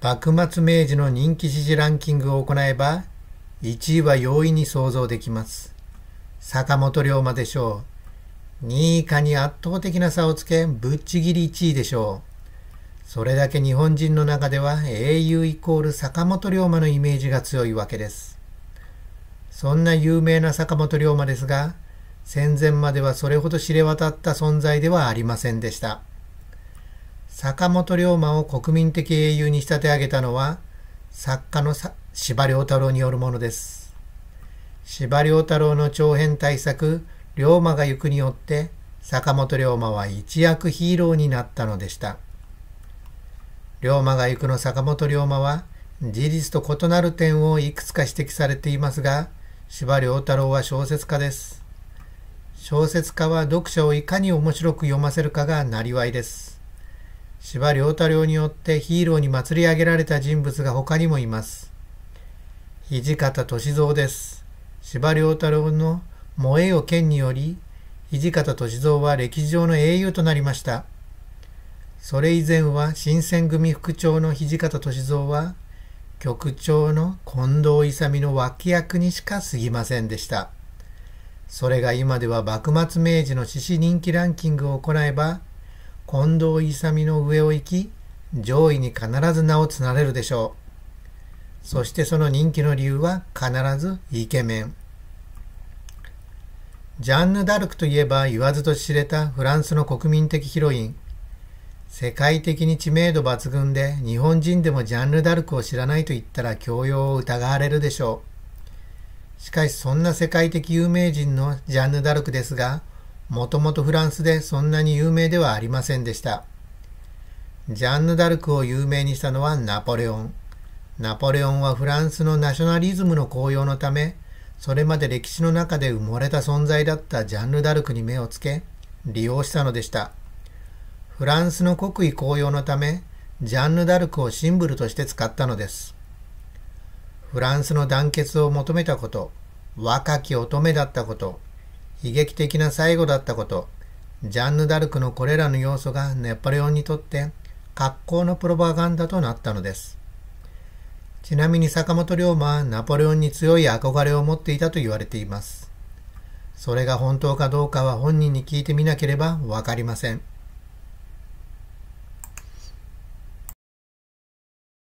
幕末明治の人気支持ランキングを行えば、1位は容易に想像できます。坂本龍馬でしょう。2位以下に圧倒的な差をつけ、ぶっちぎり1位でしょう。それだけ日本人の中では英雄イコール坂本龍馬のイメージが強いわけです。そんな有名な坂本龍馬ですが、戦前まではそれほど知れ渡った存在ではありませんでした。坂本龍馬を国民的英雄に仕立て上げたのは作家の司馬遼太郎によるものです。司馬遼太郎の長編大作龍馬が行くによって坂本龍馬は一躍ヒーローになったのでした。龍馬が行くの坂本龍馬は事実と異なる点をいくつか指摘されていますが司馬遼太郎は小説家です。小説家は読者をいかに面白く読ませるかがなりわいです。司馬遼太郎によってヒーローに祭り上げられた人物が他にもいます。土方歳三です。司馬遼太郎の萌えよ剣により、土方歳三は歴史上の英雄となりました。それ以前は新選組副長の土方歳三は、局長の近藤勇の脇役にしか過ぎませんでした。それが今では幕末明治の獅子人気ランキングを行えば、近藤勇の上を行き、上位に必ず名を連ねるでしょう。そしてその人気の理由は必ずイケメン。ジャンヌ・ダルクといえば言わずと知れたフランスの国民的ヒロイン。世界的に知名度抜群で日本人でもジャンヌ・ダルクを知らないと言ったら教養を疑われるでしょう。しかしそんな世界的有名人のジャンヌ・ダルクですが、もともとフランスでそんなに有名ではありませんでした。ジャンヌ・ダルクを有名にしたのはナポレオン。ナポレオンはフランスのナショナリズムの高揚のため、それまで歴史の中で埋もれた存在だったジャンヌ・ダルクに目をつけ、利用したのでした。フランスの国威高揚のため、ジャンヌ・ダルクをシンブルとして使ったのです。フランスの団結を求めたこと、若き乙女だったこと、悲劇的な最後だったこと、ジャンヌ・ダルクのこれらの要素がネポレオンにとって格好のプロパガンダとなったのです。ちなみに坂本龍馬はナポレオンに強い憧れを持っていたと言われています。それが本当かどうかは本人に聞いてみなければわかりません。